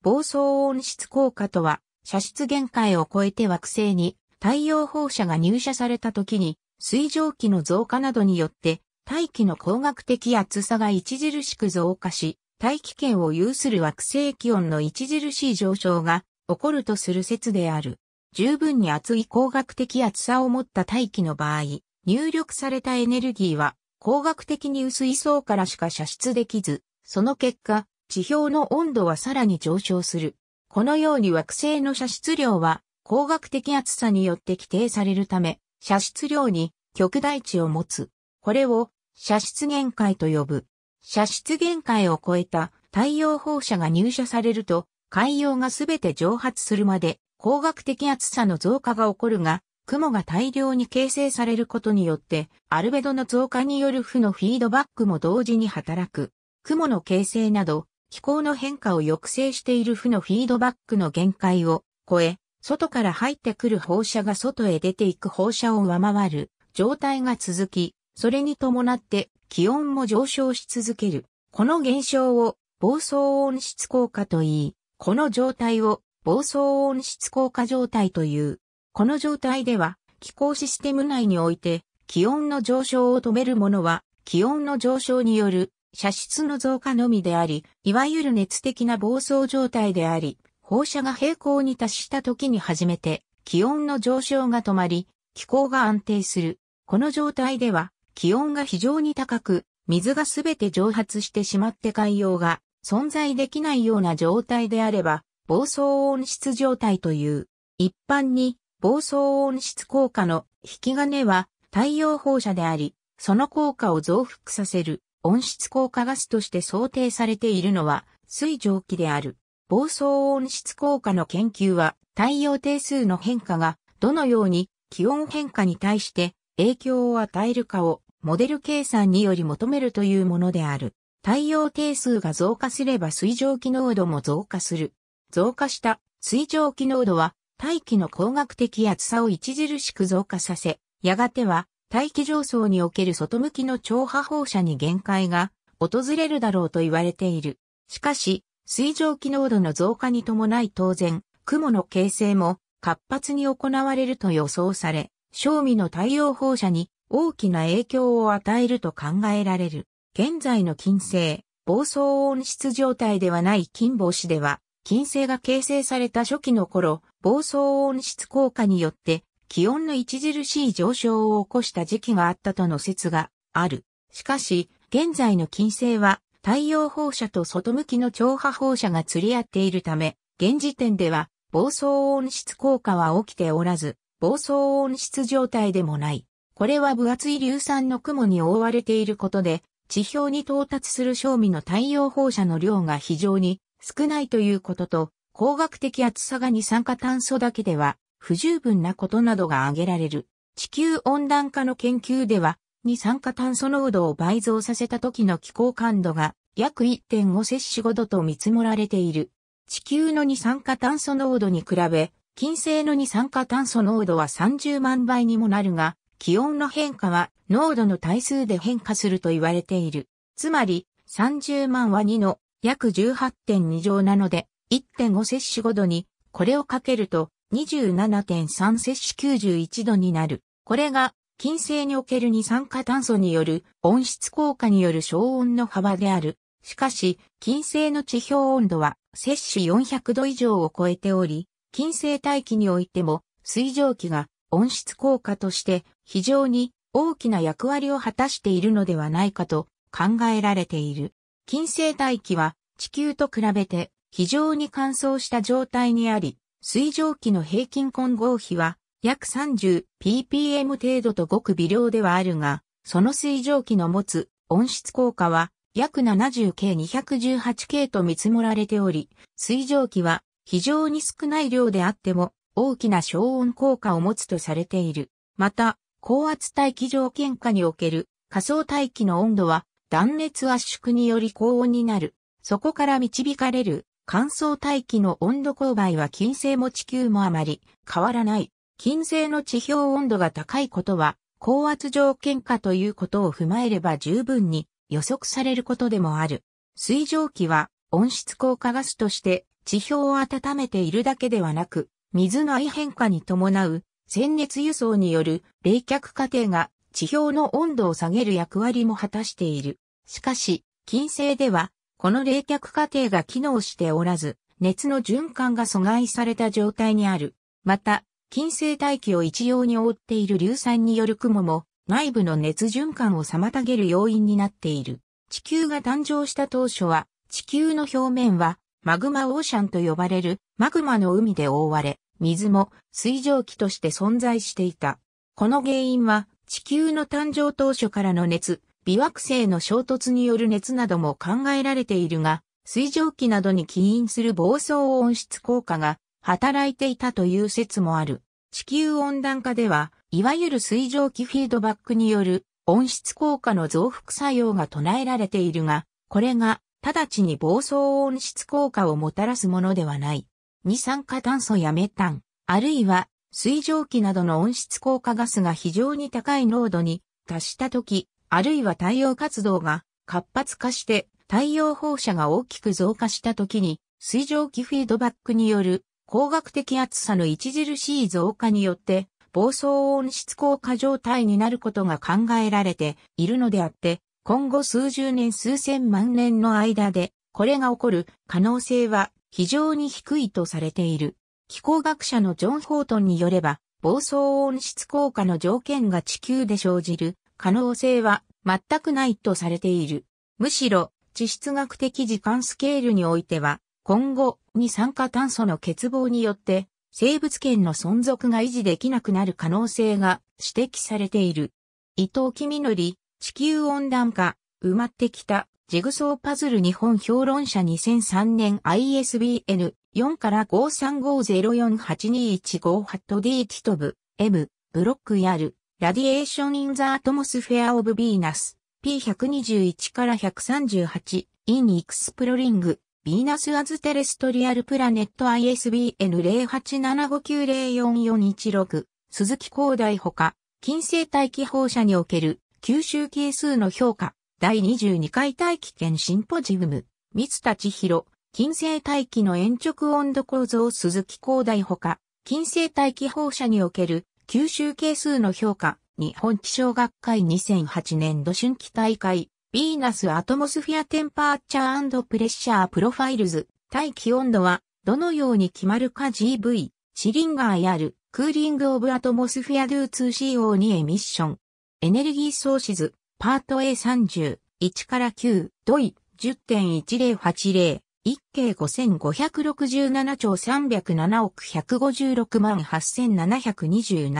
暴走温室効果とは、射出限界を超えて惑星に太陽放射が入射された時に、水蒸気の増加などによって、大気の光学的厚さが著しく増加し、大気圏を有する惑星気温の著しい上昇が起こるとする説である。十分に厚い光学的厚さを持った大気の場合、入力されたエネルギーは光学的に薄い層からしか射出できず、その結果、地表の温度はさらに上昇する。このように惑星の射出量は光学的厚さによって規定されるため、射出量に極大値を持つ。これを射出限界と呼ぶ。射出限界を超えた太陽放射が入射されると、海洋がすべて蒸発するまで光学的厚さの増加が起こるが、雲が大量に形成されることによって、アルベドの増加による負のフィードバックも同時に働く。雲の形成など、気候の変化を抑制している負のフィードバックの限界を超え、外から入ってくる放射が外へ出ていく放射を上回る状態が続き、それに伴って気温も上昇し続ける。この現象を暴走温室効果と言い、この状態を暴走温室効果状態という。この状態では気候システム内において気温の上昇を止めるものは気温の上昇による射出の増加のみであり、いわゆる熱的な暴走状態であり、放射が平行に達した時に初めて気温の上昇が止まり、気候が安定する。この状態では気温が非常に高く、水がすべて蒸発してしまって海洋が存在できないような状態であれば、暴走温室状態という。一般に暴走温室効果の引き金は太陽放射であり、その効果を増幅させる温室効果ガスとして想定されているのは水蒸気である。暴走温室効果の研究は太陽定数の変化がどのように気温変化に対して影響を与えるかをモデル計算により求めるというものである。太陽定数が増加すれば水蒸気濃度も増加する。増加した水蒸気濃度は大気の光学的厚さを著しく増加させ、やがては大気上層における外向きの超波放射に限界が訪れるだろうと言われている。しかし、水蒸気濃度の増加に伴い当然、雲の形成も活発に行われると予想され、正味の太陽放射に大きな影響を与えると考えられる。現在の金星、暴走温室状態ではない金星では、金星が形成された初期の頃、暴走温室効果によって気温の著しい上昇を起こした時期があったとの説がある。しかし、現在の金星は太陽放射と外向きの超波放射が釣り合っているため、現時点では暴走温室効果は起きておらず、暴走温室状態でもない。これは分厚い硫酸の雲に覆われていることで、地表に到達する正味の太陽放射の量が非常に少ないということと、光学的厚さが二酸化炭素だけでは不十分なことなどが挙げられる。地球温暖化の研究では、二酸化炭素濃度を倍増させた時の気候感度が約1.5摂氏5度と見積もられている。地球の二酸化炭素濃度に比べ、金星の二酸化炭素濃度は30万倍にもなるが、気温の変化は濃度の対数で変化すると言われている。つまり、30万は2の約18.2乗なので、1.5摂氏5度に、これをかけると、27.3摂氏91度になる。これが、金星における二酸化炭素による温室効果による消音の幅である。しかし、金星の地表温度は摂氏400度以上を超えており、金星大気においても水蒸気が温室効果として非常に大きな役割を果たしているのではないかと考えられている。金星大気は地球と比べて非常に乾燥した状態にあり、水蒸気の平均混合比は約 30ppm 程度とごく微量ではあるが、その水蒸気の持つ温室効果は約 70K218K と見積もられており、水蒸気は非常に少ない量であっても大きな消音効果を持つとされている。また、高圧大気条件下における仮想大気の温度は断熱圧縮により高温になる。そこから導かれる乾燥大気の温度勾配は金星も地球もあまり変わらない。金星の地表温度が高いことは、高圧条件下ということを踏まえれば十分に予測されることでもある。水蒸気は温室効果ガスとして地表を温めているだけではなく、水の異変化に伴う潜熱輸送による冷却過程が地表の温度を下げる役割も果たしている。しかし、金星ではこの冷却過程が機能しておらず、熱の循環が阻害された状態にある。また、金星大気を一様に覆っている硫酸による雲も、内部の熱循環を妨げる要因になっている。地球が誕生した当初は、地球の表面は、マグマオーシャンと呼ばれるマグマの海で覆われ、水も水蒸気として存在していた。この原因は、地球の誕生当初からの熱、微惑星の衝突による熱なども考えられているが、水蒸気などに起因する暴走温室効果が働いていたという説もある。地球温暖化では、いわゆる水蒸気フィードバックによる温室効果の増幅作用が唱えられているが、これが直ちに暴走温室効果をもたらすものではない。二酸化炭素やメタン、あるいは水蒸気などの温室効果ガスが非常に高い濃度に達したとき、あるいは太陽活動が活発化して太陽放射が大きく増加した時に水蒸気フィードバックによる光学的暑さの著しい増加によって暴走温室効果状態になることが考えられているのであって、今後数十年数千万年の間でこれが起こる可能性は非常に低いとされている。気候学者のジョン・ホートンによれば、暴走温室効果の条件が地球で生じる可能性は全くないとされている。むしろ、地質学的時間スケールにおいては、今後、二酸化炭素の欠乏によって、生物圏の存続が維持できなくなる可能性が指摘されている。伊藤君則、地球温暖化、埋まってきた、ジグソーパズル日本評論者2003年 ISBN 4から5350482158と D ティトブ、M、ブロックやる。ラディエーション・イン・ザ・アトモスフェア・オブ・ビーナス、P121 から138、イン・エクスプロリング、ビーナス・アズ・テレストリアル・プラネット ISBN0875904416、鈴木広大ほか、近世大気放射における吸収係数の評価、第22回大気圏シンポジウム、三田千尋、近世大気の延直温度構造鈴木広大ほか、近世大気放射における九州係数の評価、日本気象学会2008年度春季大会、ビーナスアトモスフィアテンパーチャープレッシャープロファイルズ、大気温度は、どのように決まるか GV、シリンガーやる、クーリングオブアトモスフィアドゥー 2CO2 エミッション。エネルギーソーシズ、パート A30、1から9、ドイ、10.1080、一計五千五百六十七兆三百七億百五十六万八千七百二十七。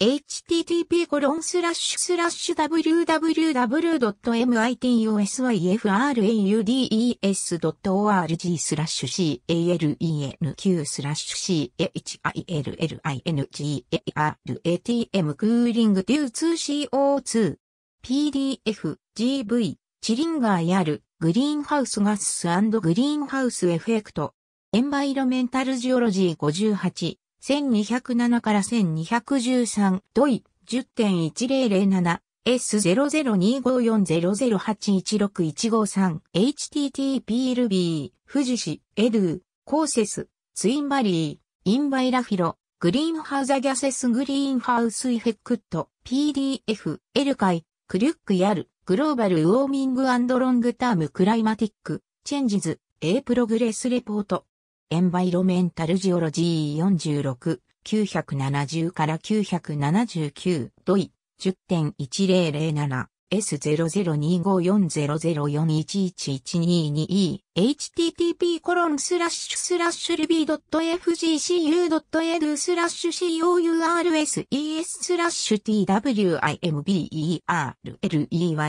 http www.mitosysaudes.org CALENQ スラ c h i l i n g a r a t m クーリング Q2CO2 PDF GV チリンガー R グリーンハウスガスグリーンハウスエフェクト、エンバイロメンタルジオロジー58、1207から1213、ドイ、10.1007、s 0 0 2 5 4 0 0 8 1 6 1 5 3 1 http l b 富士市、エドゥ、コーセス、ツインバリー、インバイラフィロ、グリーンハウザギャセスグリーンハウスイフェクト、PDF、エルカイ、クリュックヤル、グローバルウォーミングロングタームクライマティック、チェンジズ、A プログレスレポート。エンバイロメンタルジオロジー46、970から979、ドイ、10.1007。s 0 0 2 5 4 0 0 4 1 1 1 2 2 e http コロンスラッシュスラッシュ ruby.fgcu.edu スラッシュ courses スラッシュ twimberley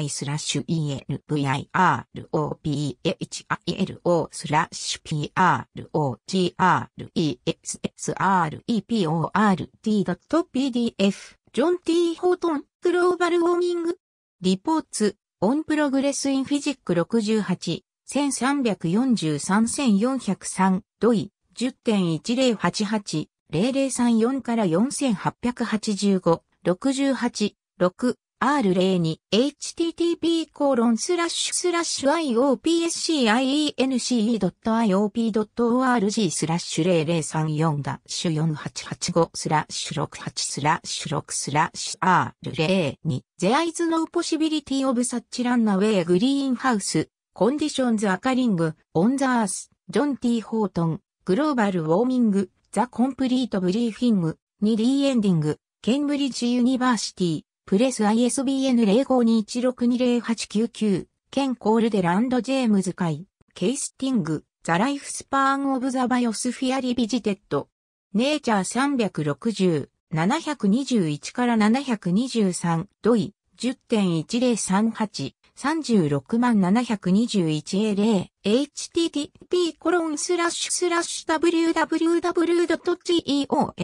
スラッシュ e n v i r o p h i l o スラッシュ progressreport.pdf ジョン・ T・ ホートン、グローバルウォーミング、リポーツ、オンプログレスインフィジック68、1 3 4 3 4 0 3ドイ、10.1088、0034から4885、68、6 r0 に http://iopscience.iop.org コロンススララッッシシュュスラッシュ0034ダッシュ4885スラッシュ68スラッシュ6スラッシュ R0 t h e e y e s no possibility of such runaway greenhouse conditions occurring on the earth John T. Horton Global Warming The Complete Briefing 2D Ending Cambridge University プレス ISBN 0521620899、ケン・コールデランド・ジェームズ会、ケイスティング、ザ・ライフスパーン・オブ・ザ・バイオスフィア・リビジテッド、ネイチャー360、721から723、ドイ、10.1038、36721A0http コロンスラッシュスラッシュ www.geose.psu.etu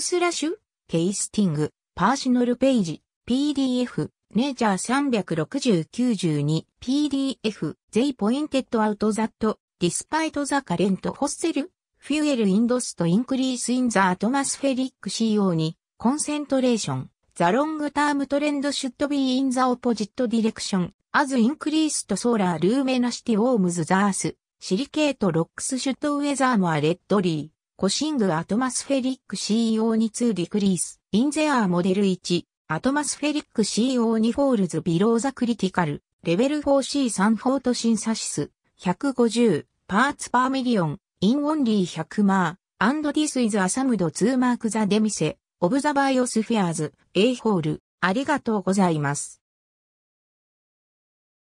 スラッシュケイスティング、パーシノルページ、PDF、ネジャー360-92、PDF、They pointed out that, despite the current fossil, fuel indust increase in the atmospheric CO2, concentration, the long-term trend should be in the opposite direction, as increased solar luminosity warms the earth, silicate rocks should weather more readily. コシングアトマスフェリック CO2 ディクリース、インゼアーモデル1、アトマスフェリック CO2 フォールズビローザクリティカル、レベル 4C3 フォートシンサシス、150、パーツパーミリオン、インオンリー100マー、アンドディスイズアサムドツー・マークザデミセ、オブザバイオスフェアーズ、A ホール、ありがとうございます。